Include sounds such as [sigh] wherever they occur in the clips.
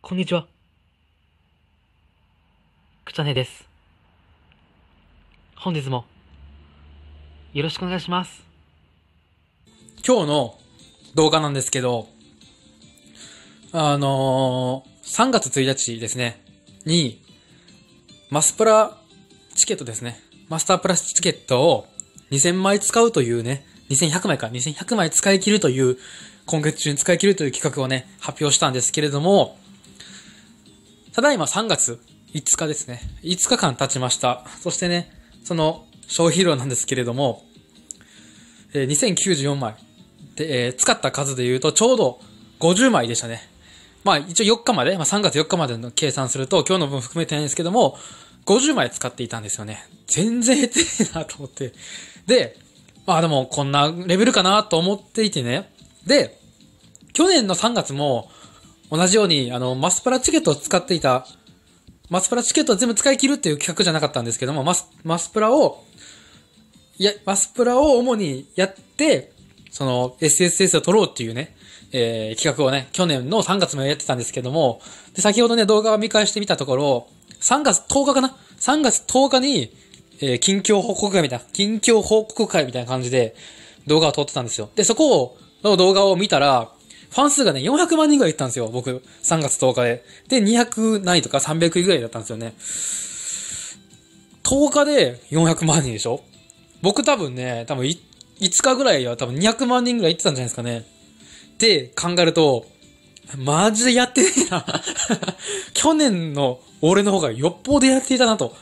こんにちは。くちゃねです。本日も、よろしくお願いします。今日の動画なんですけど、あのー、3月1日ですね、に、マスプラチケットですね。マスタープラスチケットを2000枚使うというね、2100枚か、2100枚使い切るという、今月中に使い切るという企画をね、発表したんですけれども、ただいま3月5日ですね。5日間経ちました。そしてね、その消費量なんですけれども、えー、2094枚。で、えー、使った数で言うとちょうど50枚でしたね。まあ一応4日まで、まあ3月4日までの計算すると今日の分含めてないんですけども、50枚使っていたんですよね。全然減ってないなと思って。で、まあでもこんなレベルかなと思っていてね。で、去年の3月も同じように、あの、マスプラチケットを使っていた、マスプラチケットを全部使い切るっていう企画じゃなかったんですけども、マス、マスプラを、いや、マスプラを主にやって、その SSS を取ろうっていうね、えー、企画をね、去年の3月もやってたんですけども、で、先ほどね、動画を見返してみたところ、3月10日かな ?3 月10日に、えー、近況報告会みたいな、近況報告会みたいな感じで動画を撮ってたんですよ。で、そこを、の動画を見たら、ファン数がね、400万人ぐらいいったんですよ、僕。3月10日で。で、200ないとか300位ぐらいだったんですよね。10日で400万人でしょ僕多分ね、多分5日ぐらいは多分200万人ぐらい行ってたんじゃないですかね。って考えると、マジでやってねえな [laughs] 去年の俺の方がよっぽどやっていたな、と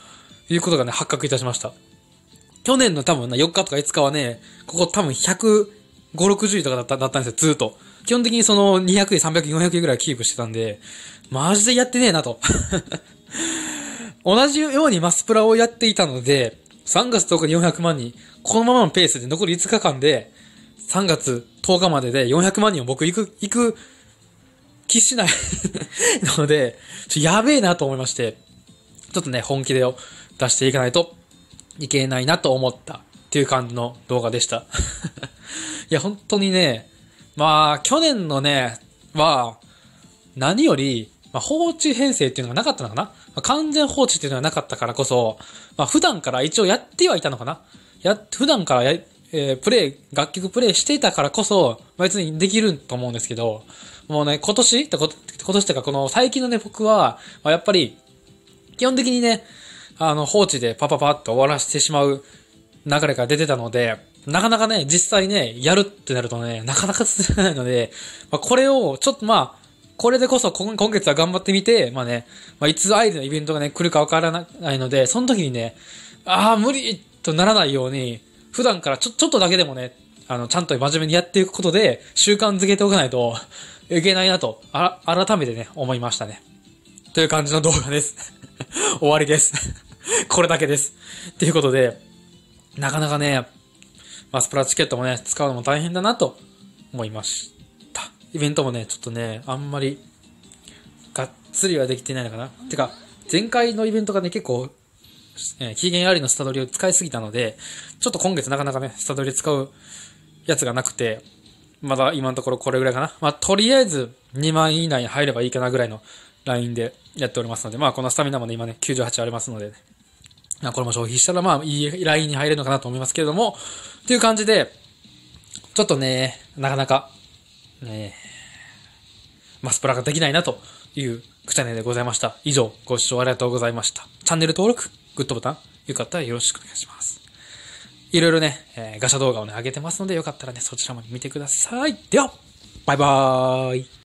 いうことがね、発覚いたしました。去年の多分な、4日とか5日はね、ここ多分100、5、60位とかだっただったんですよ、ずっと。基本的にその200位、300位、400円ぐらいキープしてたんで、マジでやってねえなと。同じようにマスプラをやっていたので、3月10日に400万人、このままのペースで残り5日間で、3月10日までで400万人を僕行く、行く気しないな [laughs] ので、ちょやべえなと思いまして、ちょっとね、本気でを出していかないといけないなと思ったっていう感じの動画でした [laughs] いや、本当にね、まあ、去年のね、は、何より、まあ、放置編成っていうのがなかったのかな、まあ、完全放置っていうのがなかったからこそ、まあ、普段から一応やってはいたのかなや、普段からや、えー、プレイ、楽曲プレイしていたからこそ、まあ、別にできると思うんですけど、もうね、今年って今年ってか、この最近のね、僕は、まあ、やっぱり、基本的にね、あの、放置でパパパッと終わらせてしまう流れが出てたので、なかなかね、実際ね、やるってなるとね、なかなか [laughs] 続かないので、まあ、これを、ちょっとまあ、これでこそ今月は頑張ってみて、まあね、まあ、いつアイデのイベントがね、来るかわからないので、その時にね、ああ、無理とならないように、普段からちょ、ちょっとだけでもね、あの、ちゃんと真面目にやっていくことで、習慣づけておかないといけないなと、あら、改めてね、思いましたね。という感じの動画です。[laughs] 終わりです [laughs] これだけですということで、なかなかね、マスプラチケットもね、使うのも大変だなと思いました。イベントもね、ちょっとね、あんまり、がっつりはできてないのかな。てか、前回のイベントがね、結構、えー、期限ありのスタドリを使いすぎたので、ちょっと今月なかなかね、スタドリ使うやつがなくて、まだ今のところこれぐらいかな。まあ、とりあえず2万以内に入ればいいかなぐらいのラインでやっておりますので、まあ、このスタミナもね、今ね、98ありますので、ね、まこれも消費したら、まあ、いいラインに入れるのかなと思いますけれども、という感じで、ちょっとね、なかなか、ね、マスプラができないなというくちゃねでございました。以上、ご視聴ありがとうございました。チャンネル登録、グッドボタン、よかったらよろしくお願いします。いろいろね、えー、ガシャ動画をね、上げてますので、よかったらね、そちらも見てください。では、バイバーイ。